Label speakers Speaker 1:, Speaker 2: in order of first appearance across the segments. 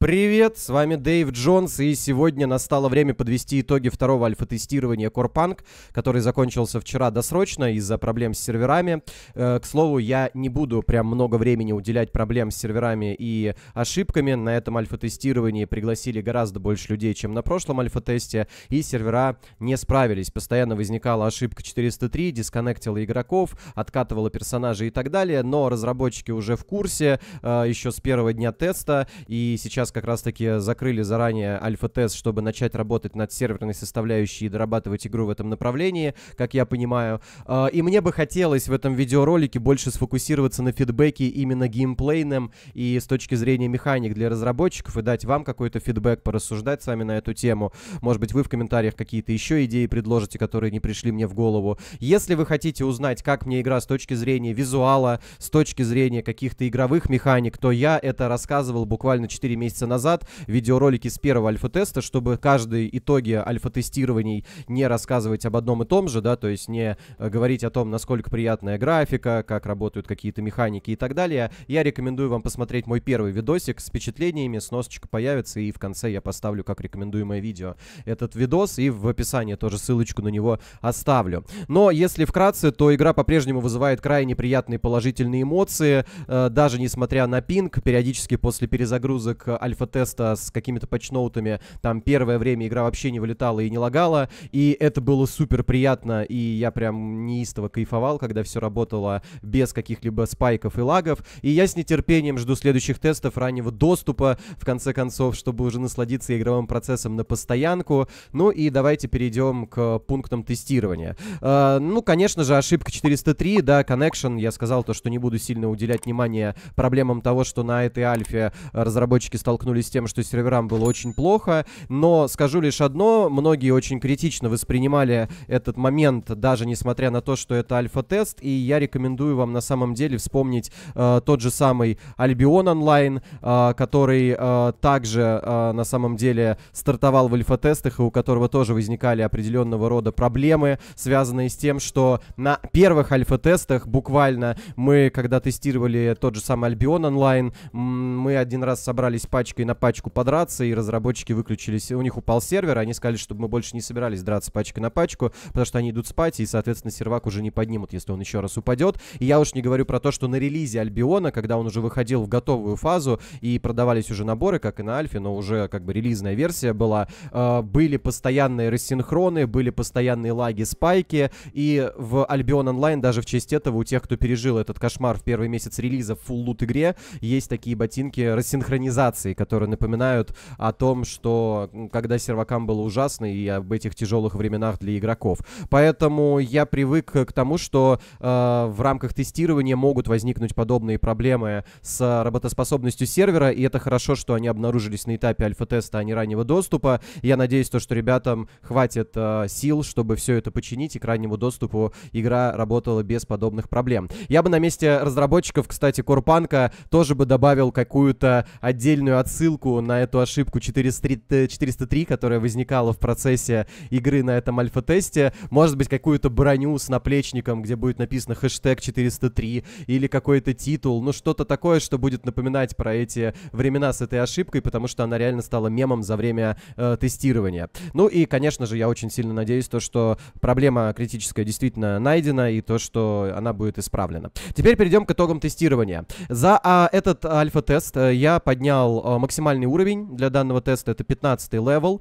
Speaker 1: Привет, с вами Дэйв Джонс, и сегодня настало время подвести итоги второго альфа-тестирования Корпанк, который закончился вчера досрочно из-за проблем с серверами. Э, к слову, я не буду прям много времени уделять проблем с серверами и ошибками. На этом альфа-тестировании пригласили гораздо больше людей, чем на прошлом альфа-тесте, и сервера не справились. Постоянно возникала ошибка 403, дисконнектила игроков, откатывала персонажей и так далее, но разработчики уже в курсе э, еще с первого дня теста, и сейчас сейчас как раз-таки закрыли заранее альфа-тест, чтобы начать работать над серверной составляющей и дорабатывать игру в этом направлении, как я понимаю. А, и мне бы хотелось в этом видеоролике больше сфокусироваться на фидбэке именно геймплейном и с точки зрения механик для разработчиков и дать вам какой-то фидбэк, порассуждать с вами на эту тему. Может быть, вы в комментариях какие-то еще идеи предложите, которые не пришли мне в голову. Если вы хотите узнать, как мне игра с точки зрения визуала, с точки зрения каких-то игровых механик, то я это рассказывал буквально 4 месяца месяца назад видеоролики с первого альфа-теста, чтобы каждые итоги альфа-тестирований не рассказывать об одном и том же, да, то есть не э, говорить о том, насколько приятная графика, как работают какие-то механики и так далее. Я рекомендую вам посмотреть мой первый видосик с впечатлениями, сносочка появится, и в конце я поставлю как рекомендуемое видео этот видос, и в описании тоже ссылочку на него оставлю. Но если вкратце, то игра по-прежнему вызывает крайне приятные положительные эмоции, э, даже несмотря на пинг, периодически после перезагрузок альфа-теста с какими-то патчноутами, там первое время игра вообще не вылетала и не лагала, и это было супер приятно, и я прям неистово кайфовал, когда все работало без каких-либо спайков и лагов, и я с нетерпением жду следующих тестов раннего доступа, в конце концов, чтобы уже насладиться игровым процессом на постоянку, ну и давайте перейдем к пунктам тестирования. Э, ну, конечно же, ошибка 403, да, connection, я сказал то, что не буду сильно уделять внимание проблемам того, что на этой альфе разработчики стал столкнулись с тем, что серверам было очень плохо, но скажу лишь одно, многие очень критично воспринимали этот момент, даже несмотря на то, что это альфа-тест, и я рекомендую вам на самом деле вспомнить э, тот же самый Albion Online, э, который э, также э, на самом деле стартовал в альфа-тестах, и у которого тоже возникали определенного рода проблемы, связанные с тем, что на первых альфа-тестах буквально мы, когда тестировали тот же самый Albion Online, мы один раз собрались патч пачкой на пачку подраться, и разработчики выключились, у них упал сервер, они сказали, чтобы мы больше не собирались драться пачкой на пачку, потому что они идут спать, и, соответственно, сервак уже не поднимут, если он еще раз упадет. И я уж не говорю про то, что на релизе Альбиона, когда он уже выходил в готовую фазу, и продавались уже наборы, как и на Альфе, но уже как бы релизная версия была, э, были постоянные рассинхроны, были постоянные лаги, спайки, и в Альбион Онлайн даже в честь этого у тех, кто пережил этот кошмар в первый месяц релиза в фулл-лут игре, есть такие ботинки рассинхронизации, которые напоминают о том, что когда сервакам было ужасно и об этих тяжелых временах для игроков. Поэтому я привык к тому, что э, в рамках тестирования могут возникнуть подобные проблемы с работоспособностью сервера, и это хорошо, что они обнаружились на этапе альфа-теста, а не раннего доступа. Я надеюсь, то, что ребятам хватит э, сил, чтобы все это починить, и к раннему доступу игра работала без подобных проблем. Я бы на месте разработчиков, кстати, Корпанка тоже бы добавил какую-то отдельную отсылку отсылку на эту ошибку 403, 403 э, которая возникала в процессе игры на этом альфа-тесте. Может быть, какую-то броню с наплечником, где будет написано хэштег 403 или какой-то титул. Ну, что-то такое, что будет напоминать про эти времена с этой ошибкой, потому что она реально стала мемом за время э, тестирования. Ну и, конечно же, я очень сильно надеюсь, то, что проблема критическая действительно найдена и то, что она будет исправлена. Теперь перейдем к итогам тестирования. За а, этот альфа-тест э, я поднял Э, максимальный уровень для данного теста, это 15 левел.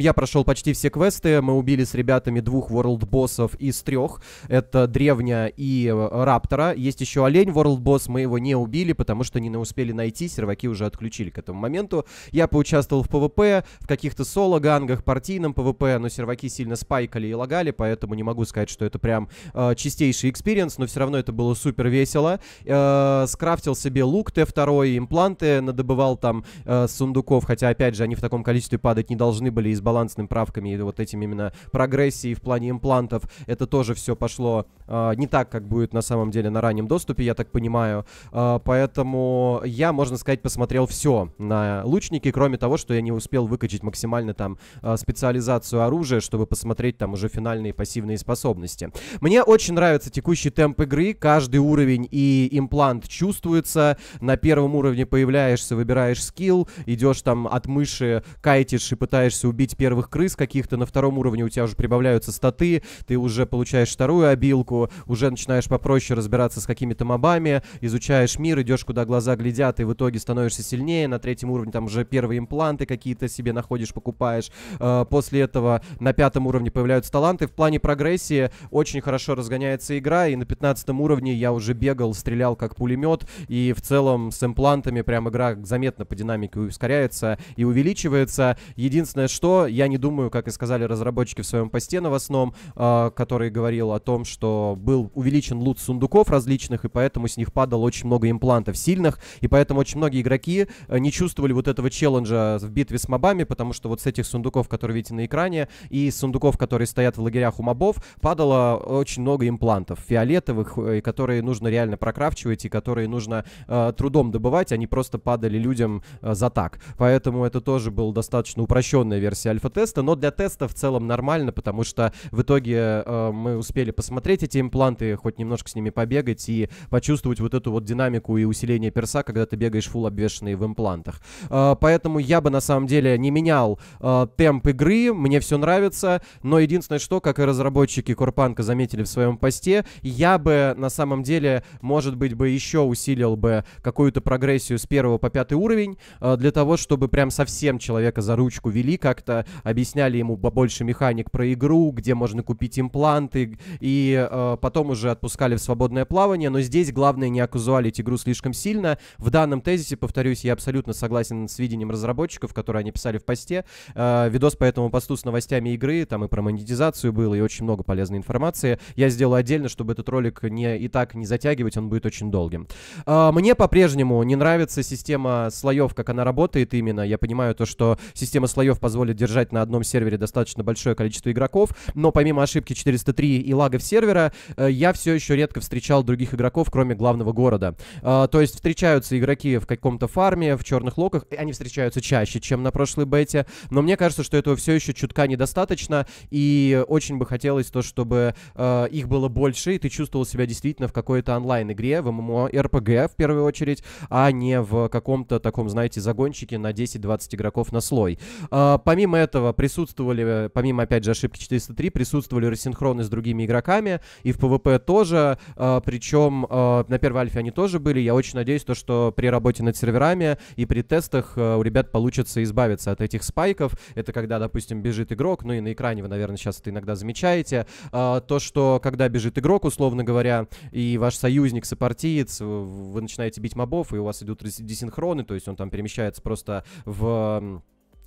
Speaker 1: Я прошел почти все квесты, мы убили с ребятами двух world боссов из трех. Это Древня и э, Раптора. Есть еще Олень world босс, мы его не убили, потому что не успели найти, серваки уже отключили к этому моменту. Я поучаствовал в ПВП, в каких-то соло-гангах, партийном ПВП, но серваки сильно спайкали и лагали, поэтому не могу сказать, что это прям э, чистейший экспириенс, но все равно это было супер весело. Э, скрафтил себе лук Т2, импланты, надобывал там там э, сундуков, хотя, опять же, они в таком количестве падать не должны были, и с балансными правками, и вот этим именно прогрессией в плане имплантов, это тоже все пошло э, не так, как будет на самом деле на раннем доступе, я так понимаю. Э, поэтому я, можно сказать, посмотрел все на лучники, кроме того, что я не успел выкачать максимально там э, специализацию оружия, чтобы посмотреть там уже финальные пассивные способности. Мне очень нравится текущий темп игры, каждый уровень и имплант чувствуется. На первом уровне появляешься, выбираешь развиваешь скилл, идешь там от мыши, кайтишь и пытаешься убить первых крыс каких-то, на втором уровне у тебя уже прибавляются статы, ты уже получаешь вторую обилку, уже начинаешь попроще разбираться с какими-то мобами, изучаешь мир, идешь куда глаза глядят, и в итоге становишься сильнее, на третьем уровне там уже первые импланты какие-то себе находишь, покупаешь, э, после этого на пятом уровне появляются таланты, в плане прогрессии очень хорошо разгоняется игра, и на пятнадцатом уровне я уже бегал, стрелял как пулемет, и в целом с имплантами прям игра заметно по динамике ускоряется и увеличивается. Единственное, что я не думаю, как и сказали разработчики в своем посте новостном, э, который говорил о том, что был увеличен лут сундуков различных, и поэтому с них падало очень много имплантов сильных, и поэтому очень многие игроки э, не чувствовали вот этого челленджа в битве с мобами, потому что вот с этих сундуков, которые видите на экране, и сундуков, которые стоят в лагерях у мобов, падало очень много имплантов фиолетовых, э, которые нужно реально прокрафчивать, и которые нужно э, трудом добывать, они просто падали людям Э, за так. Поэтому это тоже была достаточно упрощенная версия альфа-теста, но для теста в целом нормально, потому что в итоге э, мы успели посмотреть эти импланты, хоть немножко с ними побегать и почувствовать вот эту вот динамику и усиление перса, когда ты бегаешь фул обвешенный в имплантах. Э, поэтому я бы на самом деле не менял э, темп игры, мне все нравится, но единственное, что, как и разработчики Корпанка заметили в своем посте, я бы на самом деле, может быть, бы еще усилил бы какую-то прогрессию с первого по пятый уровень, уровень а, для того, чтобы прям совсем человека за ручку вели, как-то объясняли ему побольше механик про игру, где можно купить импланты, и а, потом уже отпускали в свободное плавание, но здесь главное не акузуалить игру слишком сильно. В данном тезисе, повторюсь, я абсолютно согласен с видением разработчиков, которые они писали в посте. А, видос по этому посту с новостями игры, там и про монетизацию было, и очень много полезной информации. Я сделаю отдельно, чтобы этот ролик не и так не затягивать, он будет очень долгим. мне по-прежнему не нравится система слоев слоев, как она работает именно. Я понимаю то, что система слоев позволит держать на одном сервере достаточно большое количество игроков, но помимо ошибки 403 и лагов сервера, э, я все еще редко встречал других игроков, кроме главного города. Э, то есть встречаются игроки в каком-то фарме, в черных локах, и они встречаются чаще, чем на прошлой бете, но мне кажется, что этого все еще чутка недостаточно, и очень бы хотелось то, чтобы э, их было больше, и ты чувствовал себя действительно в какой-то онлайн-игре, в ММО, РПГ в первую очередь, а не в каком-то таком знаете, загончики на 10-20 игроков на слой. А, помимо этого присутствовали, э, помимо, опять же, ошибки 403, присутствовали рассинхроны с другими игроками, и в PvP тоже, а, причем а, на первой альфе они тоже были. Я очень надеюсь, то, что при работе над серверами и при тестах а, у ребят получится избавиться от этих спайков. Это когда, допустим, бежит игрок, ну и на экране вы, наверное, сейчас это иногда замечаете. А, то, что когда бежит игрок, условно говоря, и ваш союзник, сопартиец, вы начинаете бить мобов, и у вас идут десинхроны, то есть он там перемещается просто в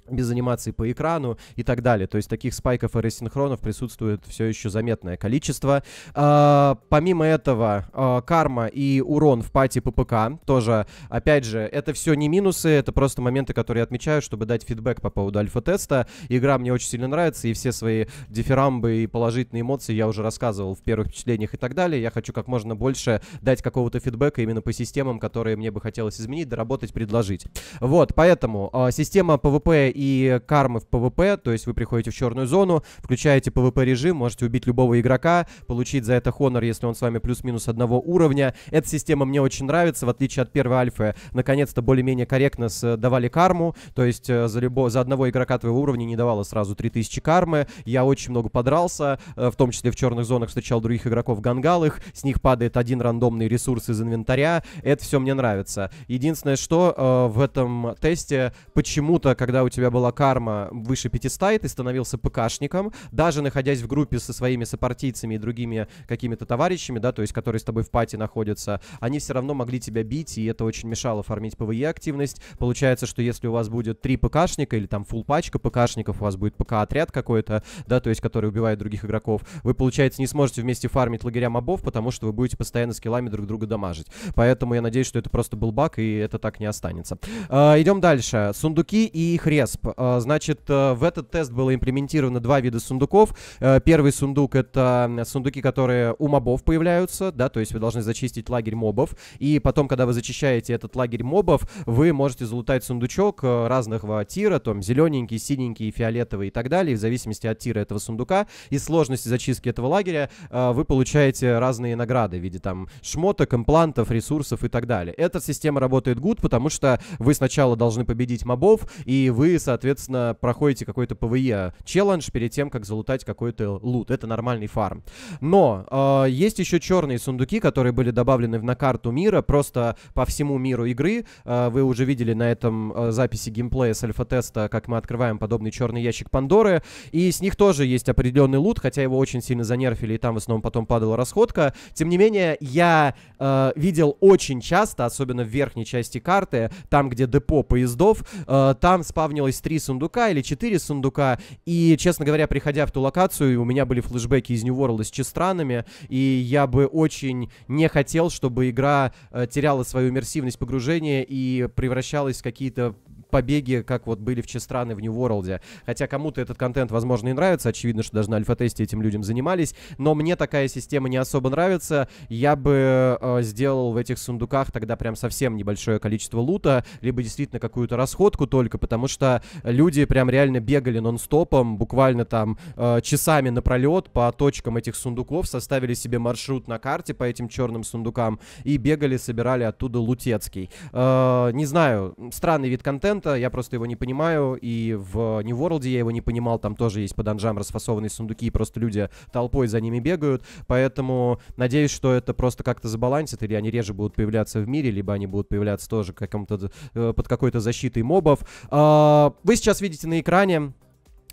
Speaker 1: без анимации по экрану и так далее. То есть таких спайков и рассинхронов присутствует все еще заметное количество. Э, помимо этого, э, карма и урон в пати ППК тоже, опять же, это все не минусы, это просто моменты, которые я отмечаю, чтобы дать фидбэк по поводу альфа-теста. Игра мне очень сильно нравится, и все свои дифирамбы и положительные эмоции я уже рассказывал в первых впечатлениях и так далее. Я хочу как можно больше дать какого-то фидбэка именно по системам, которые мне бы хотелось изменить, доработать, предложить. Вот, поэтому э, система PvP и кармы в PvP, то есть вы приходите в черную зону, включаете PvP режим, можете убить любого игрока, получить за это хонор, если он с вами плюс-минус одного уровня. Эта система мне очень нравится, в отличие от первой альфы, наконец-то более-менее корректно э, давали карму, то есть э, за, любо, за одного игрока твоего уровня не давало сразу 3000 кармы, я очень много подрался, э, в том числе в черных зонах встречал других игроков гангалых, с них падает один рандомный ресурс из инвентаря, это все мне нравится. Единственное, что э, в этом тесте почему-то, когда у тебя тебя была карма выше 500, и ты становился ПКшником, даже находясь в группе со своими сопартийцами и другими какими-то товарищами, да, то есть которые с тобой в пати находятся, они все равно могли тебя бить, и это очень мешало фармить ПВЕ активность. Получается, что если у вас будет три ПКшника или там фул пачка ПКшников, у вас будет ПК-отряд какой-то, да, то есть который убивает других игроков, вы, получается, не сможете вместе фармить лагеря мобов, потому что вы будете постоянно скиллами друг друга дамажить. Поэтому я надеюсь, что это просто был баг, и это так не останется. Э, идем дальше. Сундуки и их рез. АСП. Э, значит, э, в этот тест было имплементировано два вида сундуков. Э, первый сундук — это сундуки, которые у мобов появляются, да, то есть вы должны зачистить лагерь мобов, и потом, когда вы зачищаете этот лагерь мобов, вы можете залутать сундучок разных тира, там зелененький, синенький, фиолетовый и так далее, в зависимости от тира этого сундука и сложности зачистки этого лагеря вы получаете разные награды в виде там шмоток, имплантов, ресурсов и так далее. Эта система работает good, потому что вы сначала должны победить мобов, и вы соответственно, проходите какой-то ПВЕ челлендж перед тем, как залутать какой-то лут. Это нормальный фарм. Но э, есть еще черные сундуки, которые были добавлены на карту мира, просто по всему миру игры. Э, вы уже видели на этом э, записи геймплея с альфа-теста, как мы открываем подобный черный ящик Пандоры. И с них тоже есть определенный лут, хотя его очень сильно занерфили, и там в основном потом падала расходка. Тем не менее, я э, видел очень часто, особенно в верхней части карты, там, где депо поездов, э, там спавнилось открылось три сундука или четыре сундука, и, честно говоря, приходя в ту локацию, у меня были флешбеки из New World с Честранами, и я бы очень не хотел, чтобы игра э, теряла свою иммерсивность погружения и превращалась в какие-то побеги, как вот были в вчестраны в New World. Хотя кому-то этот контент, возможно, и нравится. Очевидно, что даже на альфа-тесте этим людям занимались. Но мне такая система не особо нравится. Я бы э, сделал в этих сундуках тогда прям совсем небольшое количество лута, либо действительно какую-то расходку только, потому что люди прям реально бегали нон-стопом, буквально там э, часами напролет по точкам этих сундуков, составили себе маршрут на карте по этим черным сундукам и бегали, собирали оттуда лутецкий. Э, не знаю, странный вид контента, контента, я просто его не понимаю, и в New World я его не понимал, там тоже есть по данжам расфасованные сундуки, и просто люди толпой за ними бегают, поэтому надеюсь, что это просто как-то забалансит, или они реже будут появляться в мире, либо они будут появляться тоже каком-то, э, под какой-то защитой мобов. А, вы сейчас видите на экране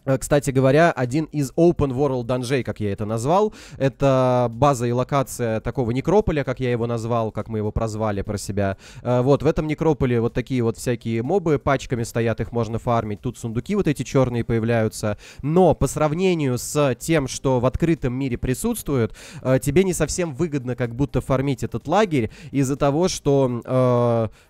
Speaker 1: Э, кстати говоря, один из open world Dungeon, как я это назвал, это база и локация такого некрополя, как я его назвал, как мы его прозвали про себя. Э, вот, в этом некрополе вот такие вот всякие мобы пачками стоят, их можно фармить. Тут сундуки вот эти черные появляются. Но по сравнению с тем, что в открытом мире присутствует, э, тебе не совсем выгодно как будто фармить этот лагерь из-за того, что,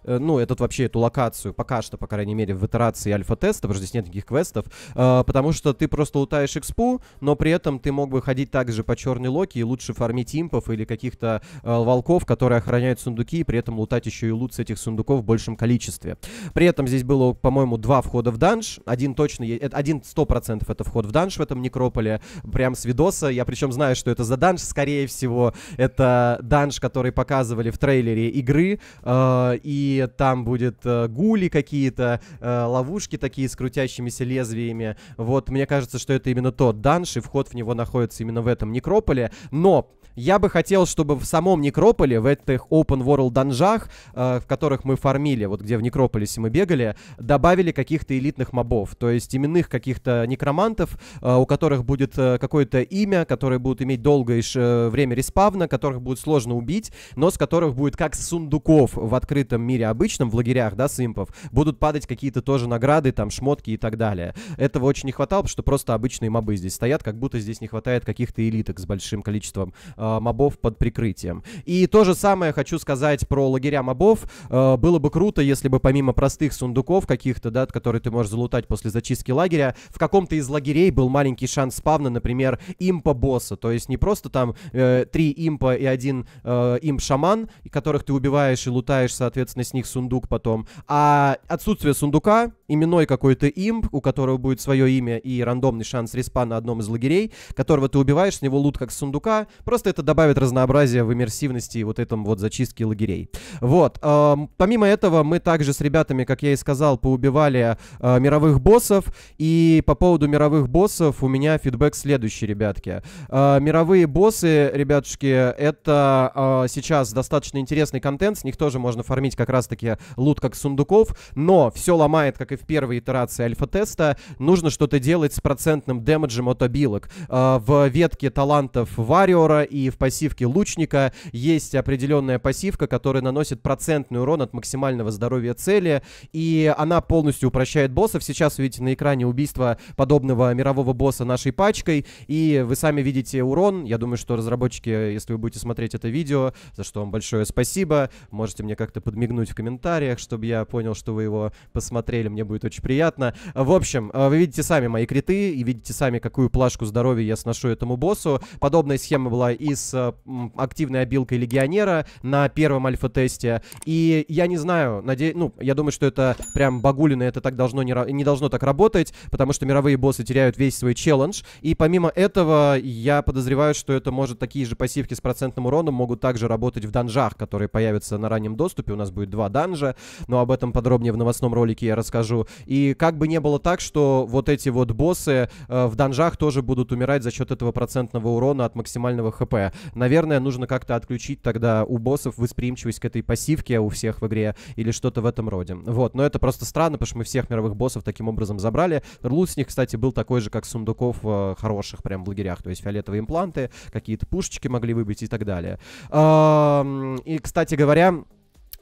Speaker 1: э, ну, этот вообще, эту локацию, пока что, по крайней мере, в итерации альфа-теста, потому что здесь нет никаких квестов, э, потому Потому что ты просто лутаешь экспу, но при этом ты мог бы ходить также по черной локе и лучше фармить импов или каких-то э, волков, которые охраняют сундуки, и при этом лутать еще и лут с этих сундуков в большем количестве. При этом здесь было, по-моему, два входа в данж. Один точно, э, один сто процентов это вход в данж в этом некрополе, прям с видоса. Я причем знаю, что это за данж, скорее всего, это данж, который показывали в трейлере игры, э, и там будет э, гули какие-то, э, ловушки такие с крутящимися лезвиями, вот вот мне кажется, что это именно тот данж, и вход в него находится именно в этом некрополе, но я бы хотел, чтобы в самом Некрополе, в этих open world данжах, э, в которых мы фармили, вот где в Некрополисе мы бегали, добавили каких-то элитных мобов, то есть именных каких-то некромантов, э, у которых будет э, какое-то имя, которые будут иметь долгое э, время респавна, которых будет сложно убить, но с которых будет как с сундуков в открытом мире обычном, в лагерях, да, симпов, будут падать какие-то тоже награды, там, шмотки и так далее. Этого очень не хватало, потому что просто обычные мобы здесь стоят, как будто здесь не хватает каких-то элиток с большим количеством э, Э, мобов под прикрытием. И то же самое хочу сказать про лагеря мобов. Э, было бы круто, если бы помимо простых сундуков каких-то, да, которые ты можешь залутать после зачистки лагеря, в каком-то из лагерей был маленький шанс спавна, например, импа-босса. То есть не просто там э, три импа и один э, имп-шаман, которых ты убиваешь и лутаешь, соответственно, с них сундук потом, а отсутствие сундука, именной какой-то имп, у которого будет свое имя и рандомный шанс респа на одном из лагерей, которого ты убиваешь, с него лут как с сундука, просто это добавит разнообразия в иммерсивности и вот этом вот зачистке лагерей. Вот. Э, помимо этого, мы также с ребятами, как я и сказал, поубивали э, мировых боссов. И по поводу мировых боссов у меня фидбэк следующий, ребятки. Э, мировые боссы, ребятушки, это э, сейчас достаточно интересный контент. С них тоже можно фармить как раз-таки лут как сундуков. Но все ломает, как и в первой итерации альфа-теста. Нужно что-то делать с процентным демеджем от обилок. Э, в ветке талантов Вариора и и в пассивке лучника есть определенная пассивка, которая наносит процентный урон от максимального здоровья цели, и она полностью упрощает боссов. Сейчас видите на экране убийство подобного мирового босса нашей пачкой, и вы сами видите урон. Я думаю, что разработчики, если вы будете смотреть это видео, за что вам большое спасибо, можете мне как-то подмигнуть в комментариях, чтобы я понял, что вы его посмотрели, мне будет очень приятно. В общем, э, вы видите сами мои криты и видите сами, какую плашку здоровья я сношу этому боссу. Подобная схема была и игроки с э, активной обилкой легионера на первом альфа-тесте. И я не знаю, наде... ну, я думаю, что это прям багулины это так должно не, не должно так работать, потому что мировые боссы теряют весь свой челлендж. И помимо этого, я подозреваю, что это может такие же пассивки с процентным уроном могут также работать в данжах, которые появятся на раннем доступе. У нас будет два данжа, но об этом подробнее в новостном ролике я расскажу. И как бы не было так, что вот эти вот боссы э, в данжах тоже будут умирать за счет этого процентного урона от максимального хп такое. Наверное, нужно как-то отключить тогда у боссов восприимчивость к этой пассивке у всех в игре или что-то в этом роде. Вот, но это просто странно, потому что мы всех мировых боссов таким образом забрали. Лут с них, кстати, был такой же, как сундуков э, хороших прям в лагерях, то есть фиолетовые импланты, какие-то пушечки могли выбить и так далее. И, кстати говоря,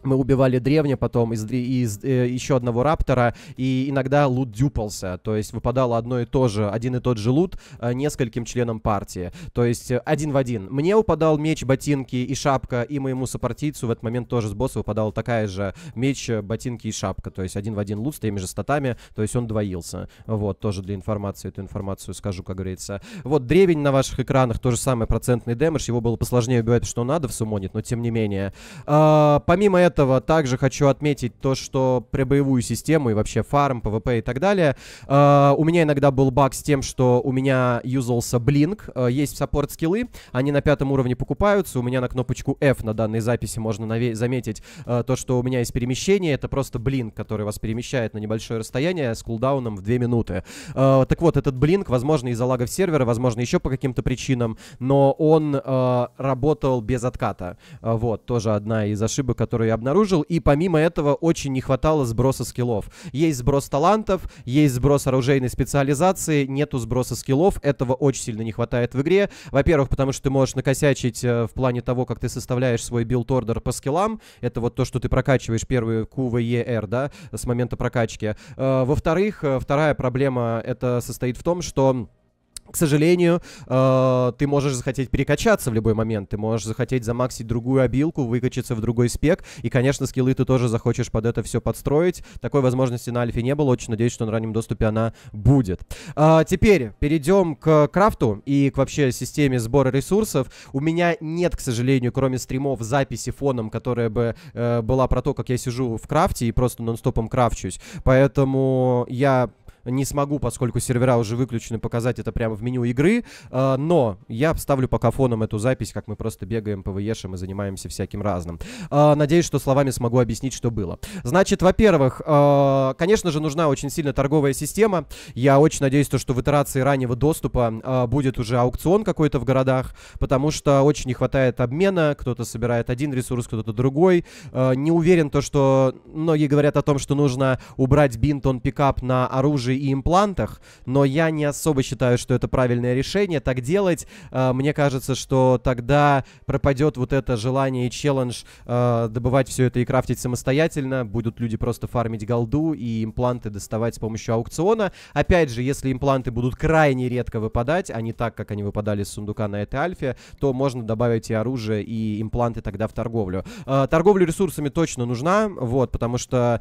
Speaker 1: мы убивали древне потом из, из э, еще одного раптора, и иногда лут дюпался, то есть выпадало одно и то же, один и тот же лут э, нескольким членам партии, то есть э, один в один. Мне упадал меч, ботинки и шапка, и моему сопартийцу в этот момент тоже с босса выпадала такая же меч, э, ботинки и шапка, то есть один в один лут с теми же статами, то есть он двоился. Вот, тоже для информации, эту информацию скажу, как говорится. Вот, древень на ваших экранах, тоже самый процентный дэмэдж, его было посложнее убивать, что надо в сумонит, но тем не менее. Э, помимо этого, этого также хочу отметить то, что про боевую систему и вообще фарм, ПВП и так далее. Э, у меня иногда был баг с тем, что у меня юзался блинк. Э, а, есть саппорт скиллы, они на пятом уровне покупаются. У меня на кнопочку F на данной записи можно заметить э, то, что у меня есть перемещение. Это просто блинк, который вас перемещает на небольшое расстояние с кулдауном в 2 минуты. Э, так вот, этот блинк, возможно, из-за лагов сервера, возможно, еще по каким-то причинам, но он э, работал без отката. Вот, тоже одна из ошибок, которую я обнаружил, и помимо этого очень не хватало сброса скиллов. Есть сброс талантов, есть сброс оружейной специализации, нету сброса скиллов, этого очень сильно не хватает в игре. Во-первых, потому что ты можешь накосячить э, в плане того, как ты составляешь свой билд-ордер по скиллам, это вот то, что ты прокачиваешь первые Q, V, e да, с момента прокачки. Э, во-вторых, э, вторая проблема э, это состоит в том, что к сожалению, э, ты можешь захотеть перекачаться в любой момент, ты можешь захотеть замаксить другую обилку, выкачаться в другой спек, и, конечно, скиллы ты тоже захочешь под это все подстроить. Такой возможности на альфе не было, очень надеюсь, что на раннем доступе она будет. Э, теперь перейдем к крафту и к вообще системе сбора ресурсов. У меня нет, к сожалению, кроме стримов, записи фоном, которая бы э, была про то, как я сижу в крафте и просто нон-стопом крафчусь. Поэтому я не смогу, поскольку сервера уже выключены, показать это прямо в меню игры. А, но я вставлю пока фоном эту запись, как мы просто бегаем, ПВЕшем и занимаемся всяким разным. А, надеюсь, что словами смогу объяснить, что было. Значит, во-первых, а, конечно же, нужна очень сильно торговая система. Я очень надеюсь, что в итерации раннего доступа будет уже аукцион какой-то в городах, потому что очень не хватает обмена. Кто-то собирает один ресурс, кто-то другой. не уверен то, что многие говорят о том, что нужно убрать бинтон пикап на оружие тоже и имплантах, но я не особо считаю, что это правильное решение так делать. А, мне кажется, что тогда пропадет вот это желание и челлендж а, добывать все это и крафтить самостоятельно. Будут люди просто фармить голду и импланты доставать с помощью аукциона. Опять же, если импланты будут крайне редко выпадать, а не так, как они выпадали с сундука на этой альфе, то можно добавить и оружие, и импланты тогда в торговлю. Э, торговля ресурсами точно нужна, вот, потому что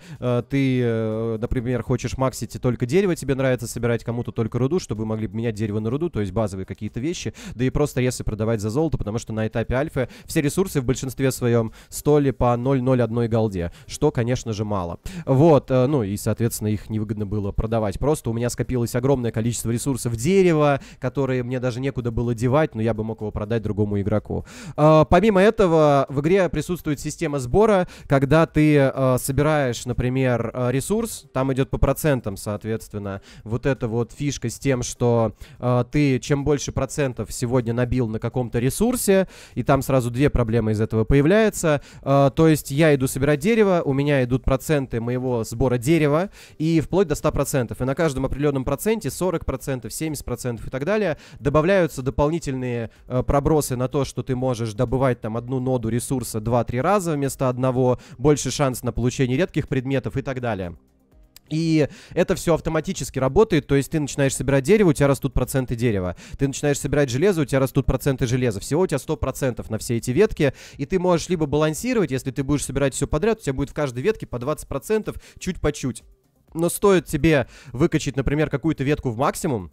Speaker 1: ты, э, например, хочешь максить только деньги, дерево тебе нравится собирать, кому-то только руду, чтобы вы могли менять дерево на руду, то есть базовые какие-то вещи, да и просто ресы продавать за золото, потому что на этапе альфа все ресурсы в большинстве своем стоили по 0,01 голде, что, конечно же, мало. Вот, э, ну и, соответственно, их невыгодно было продавать. Просто у меня скопилось огромное количество ресурсов дерева, которые мне даже некуда было девать, но я бы мог его продать другому игроку. Э, помимо этого, в игре присутствует система сбора, когда ты э, собираешь, например, ресурс, там идет по процентам, соответственно, соответственно, вот эта вот фишка с тем, что э, ты чем больше процентов сегодня набил на каком-то ресурсе, и там сразу две проблемы из этого появляются. Э, то есть я иду собирать дерево, у меня идут проценты моего сбора дерева, и вплоть до 100%. И на каждом определенном проценте 40%, 70% и так далее добавляются дополнительные э, пробросы на то, что ты можешь добывать там одну ноду ресурса 2-3 раза вместо одного, больше шанс на получение редких предметов и так далее. И это все автоматически работает, то есть ты начинаешь собирать дерево, у тебя растут проценты дерева. Ты начинаешь собирать железо, у тебя растут проценты железа. Всего у тебя 100% на все эти ветки. И ты можешь либо балансировать, если ты будешь собирать все подряд, у тебя будет в каждой ветке по 20% чуть по чуть. Но стоит тебе выкачать, например, какую-то ветку в максимум,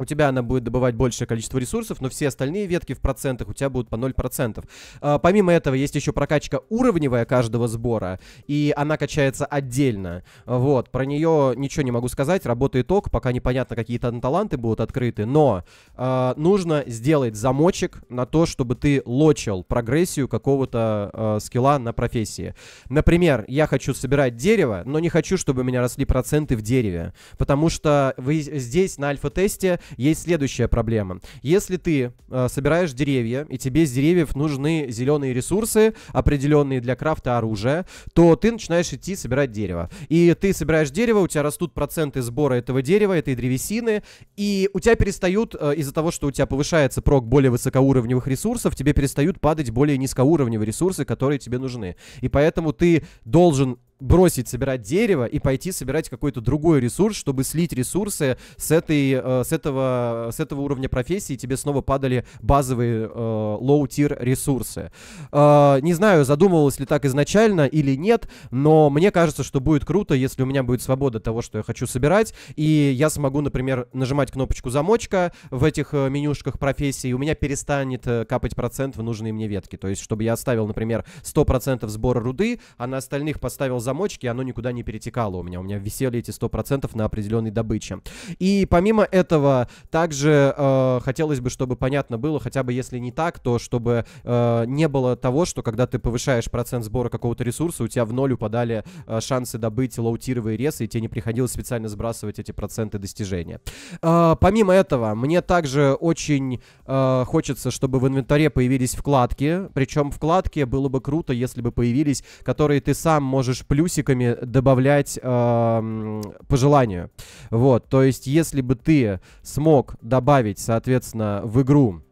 Speaker 1: у тебя она будет добывать большее количество ресурсов, но все остальные ветки в процентах у тебя будут по 0%. А, помимо этого, есть еще прокачка уровневая каждого сбора, и она качается отдельно. Вот, про нее ничего не могу сказать, работает ток, пока непонятно, какие там таланты будут открыты, но а, нужно сделать замочек на то, чтобы ты лочил прогрессию какого-то а, скилла на профессии. Например, я хочу собирать дерево, но не хочу, чтобы у меня росли проценты в дереве, потому что вы здесь на альфа-тесте есть следующая проблема. Если ты э, собираешь деревья, и тебе с деревьев нужны зеленые ресурсы, определенные для крафта оружия, то ты начинаешь идти собирать дерево. И ты собираешь дерево, у тебя растут проценты сбора этого дерева, этой древесины, и у тебя перестают, э, из-за того, что у тебя повышается прок более высокоуровневых ресурсов, тебе перестают падать более низкоуровневые ресурсы, которые тебе нужны. И поэтому ты должен бросить собирать дерево и пойти собирать какой-то другой ресурс, чтобы слить ресурсы с, этой, э, с, этого, с этого уровня профессии, тебе снова падали базовые э, low-tier ресурсы. Э, не знаю, задумывалось ли так изначально или нет, но мне кажется, что будет круто, если у меня будет свобода того, что я хочу собирать, и я смогу, например, нажимать кнопочку замочка в этих менюшках профессии, и у меня перестанет капать процент в нужные мне ветки. То есть, чтобы я оставил, например, 100% сбора руды, а на остальных поставил замочек, оно никуда не перетекало у меня. У меня висели эти 100% на определенной добыче. И помимо этого, также э, хотелось бы, чтобы понятно было, хотя бы если не так, то чтобы э, не было того, что когда ты повышаешь процент сбора какого-то ресурса, у тебя в ноль упадали э, шансы добыть лоутировые ресы, и тебе не приходилось специально сбрасывать эти проценты достижения. Э, помимо этого, мне также очень э, хочется, чтобы в инвентаре появились вкладки, причем вкладки было бы круто, если бы появились, которые ты сам можешь плюс плюсиками добавлять э, по желанию. Вот, то есть, если бы ты смог добавить, соответственно, в игру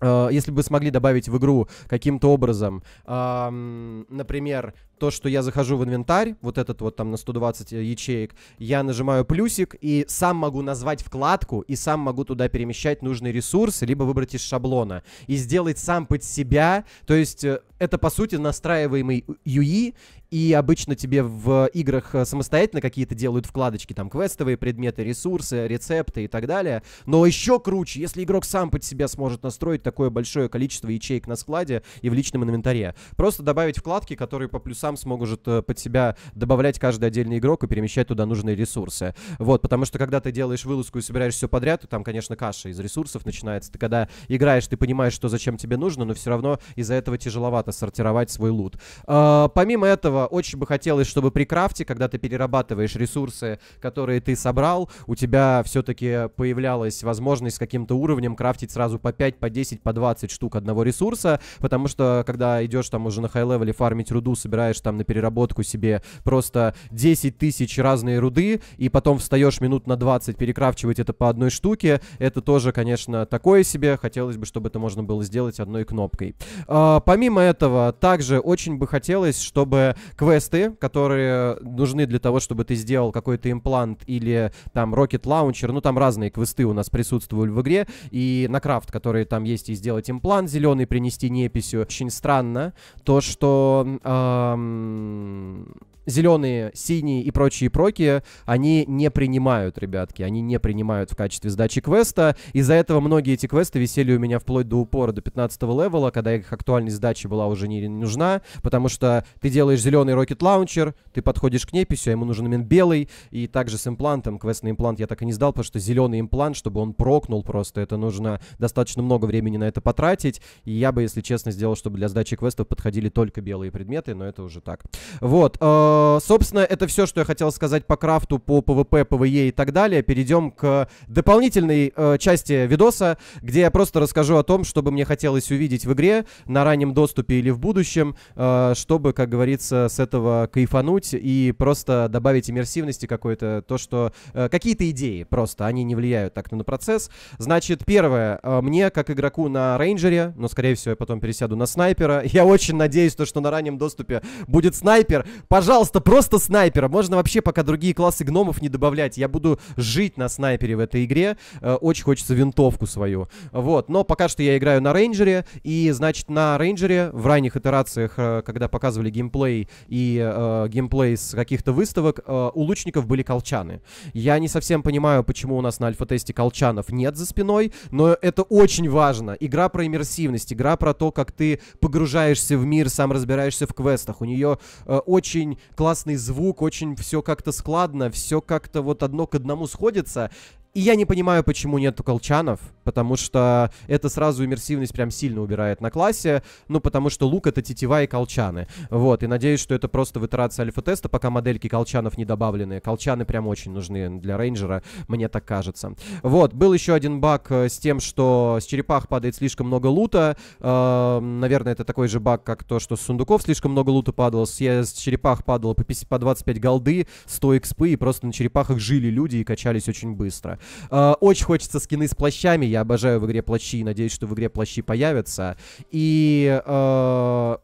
Speaker 1: э, если бы смогли добавить в игру каким-то образом, например, то, что я захожу в инвентарь, вот этот вот там на 120 э, ячеек, я нажимаю плюсик и сам могу назвать вкладку, и сам могу туда перемещать нужный ресурс, либо выбрать из шаблона, и сделать сам под себя, то есть э, это, по сути, настраиваемый UI, и обычно тебе в играх э, самостоятельно какие-то делают вкладочки, там, квестовые предметы, ресурсы, рецепты и так далее. Но еще круче, если игрок сам под себя сможет настроить такое большое количество ячеек на складе и в личном инвентаре. Просто добавить вкладки, которые по плюсам сам сможет э, под себя добавлять каждый отдельный игрок и перемещать туда нужные ресурсы. Вот, потому что когда ты делаешь вылазку и собираешь все подряд, то там, конечно, каша из ресурсов начинается. Ты когда играешь, ты понимаешь, что зачем тебе нужно, но все равно из-за этого тяжеловато сортировать свой лут. Э, помимо этого, очень бы хотелось, чтобы при крафте, когда ты перерабатываешь ресурсы, которые ты собрал, у тебя все-таки появлялась возможность с каким-то уровнем крафтить сразу по 5, по 10, по 20 штук одного ресурса, потому что когда идешь там уже на хай-левеле фармить руду, собираешь отправляешь там на переработку себе просто 10 тысяч разные руды, и потом встаешь минут на 20 перекрафчивать это по одной штуке, это тоже, конечно, такое себе. Хотелось бы, чтобы это можно было сделать одной кнопкой. А, помимо этого, также очень бы хотелось, чтобы квесты, которые нужны для того, чтобы ты сделал какой-то имплант или там Rocket Launcher, ну там разные квесты у нас присутствовали в игре, и на крафт, которые там есть, и сделать имплант зеленый, принести неписью. Очень странно то, что... Эм, うん зеленые, синие и прочие проки, они не принимают, ребятки, они не принимают в качестве сдачи квеста. Из-за этого многие эти квесты висели у меня вплоть до упора, до 15 левела, когда их актуальность сдачи была уже не нужна, потому что ты делаешь зеленый рокет лаунчер, ты подходишь к неписью, а ему нужен именно белый, и также с имплантом, квестный имплант я так и не сдал, потому что зеленый имплант, чтобы он прокнул просто, это нужно достаточно много времени на это потратить, и я бы, если честно, сделал, чтобы для сдачи квестов подходили только белые предметы, но это уже так. Вот, э Э, собственно, это все, что я хотел сказать по крафту, по PvP, PvE и так далее. Перейдем к дополнительной э, части видоса, где я просто расскажу о том, что бы мне хотелось увидеть в игре на раннем доступе или в будущем, э, чтобы, как говорится, с этого кайфануть и просто добавить иммерсивности какой-то, то, что... Э, какие-то идеи просто, они не влияют так на процесс. Значит, первое, э, мне, как игроку на рейнджере, но, скорее всего, я потом пересяду на снайпера, я очень надеюсь, то, что на раннем доступе будет снайпер. Пожалуйста, пожалуйста, просто снайпера. Можно вообще пока другие классы гномов не добавлять. Я буду жить на снайпере в этой игре. Э, очень хочется винтовку свою. Вот, но пока что я играю на рейнджере. И, значит, на рейнджере в ранних итерациях, э, когда показывали геймплей и э, геймплей с каких-то выставок, э, у лучников были колчаны. Я не совсем понимаю, почему у нас на альфа-тесте колчанов нет за спиной, но это очень важно. Игра про иммерсивность, игра про то, как ты погружаешься в мир, сам разбираешься в квестах. У нее э, очень классный звук, очень все как-то складно, все как-то вот одно к одному сходится. И я не понимаю, почему нету колчанов, потому что это сразу иммерсивность прям сильно убирает на классе, ну, потому что лук — это тетива и колчаны. Вот, и надеюсь, что это просто в итерации альфа-теста, пока модельки колчанов не добавлены. Колчаны прям очень нужны для рейнджера, мне так кажется. Вот, был еще один баг э, с тем, что с черепах падает слишком много лута. Э, наверное, это такой же баг, как то, что с сундуков слишком много лута падало, с, я с черепах падало по, по 25 голды, 100 экспы, и просто на черепахах жили люди и качались очень быстро. Э, очень хочется скины с плащами. Я обожаю в игре плащи. Надеюсь, что в игре плащи появятся. И... Э,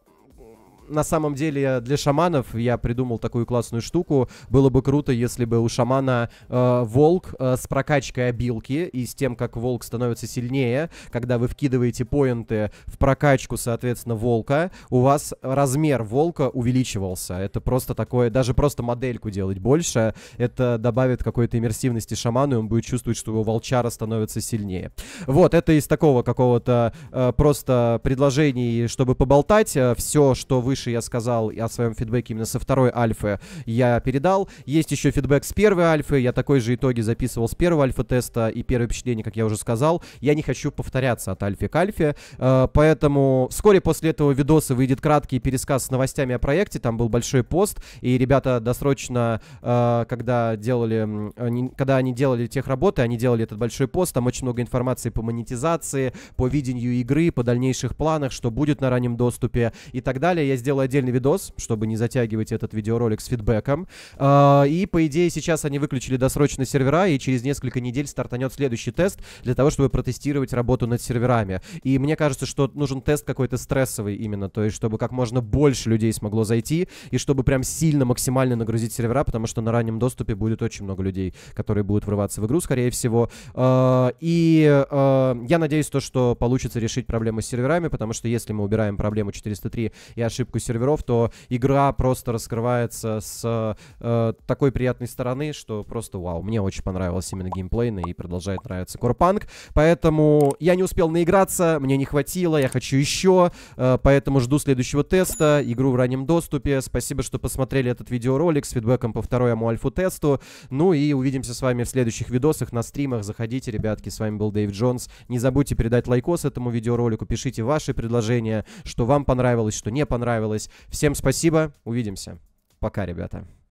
Speaker 1: на самом деле для шаманов я придумал такую классную штуку. Было бы круто, если бы у шамана э, волк э, с прокачкой обилки и с тем, как волк становится сильнее, когда вы вкидываете поинты в прокачку, соответственно, волка, у вас размер волка увеличивался. Это просто такое, даже просто модельку делать больше, это добавит какой-то иммерсивности шаману, и он будет чувствовать, что его волчара становится сильнее. Вот, это из такого какого-то э, просто предложений, чтобы поболтать. Э, Все, что вы выше я сказал о своем фидбэке именно со второй альфы я передал. Есть еще фидбэк с первой альфы. Я такой же итоги записывал с первого альфа-теста и первое впечатление, как я уже сказал. Я не хочу повторяться от альфы к альфе. Э, поэтому вскоре после этого видоса выйдет краткий пересказ с новостями о проекте. Там был большой пост. И ребята досрочно, э, когда делали, э, когда они делали тех работы, они делали этот большой пост. Там очень много информации по монетизации, по видению игры, по дальнейших планах, что будет на раннем доступе и так далее. Я сделаю отдельный видос, чтобы не затягивать этот видеоролик с фидбэком. А, и, по идее, сейчас они выключили досрочно сервера, и через несколько недель стартанет следующий тест для того, чтобы протестировать работу над серверами. И мне кажется, что нужен тест какой-то стрессовый именно, то есть чтобы как можно больше людей смогло зайти, и чтобы прям сильно максимально нагрузить сервера, потому что на раннем доступе будет очень много людей, которые будут врываться в игру, скорее всего. А, и а, я надеюсь то, что получится решить проблему с серверами, потому что если мы убираем проблему 403 и ошибку поддержку серверов, то игра просто раскрывается с э, такой приятной стороны, что просто вау. Мне очень понравилось именно геймплейно ну и продолжает нравиться Корпанк. Поэтому я не успел наиграться, мне не хватило, я хочу еще. Э, поэтому жду следующего теста, игру в раннем доступе. Спасибо, что посмотрели этот видеоролик с фидбэком по второму альфу-тесту. Ну и увидимся с вами в следующих видосах на стримах. Заходите, ребятки, с вами был Дэвид Джонс. Не забудьте передать лайкос этому видеоролику, пишите ваши предложения, что вам понравилось, что не понравилось понравилось. Всем спасибо, увидимся. Пока, ребята.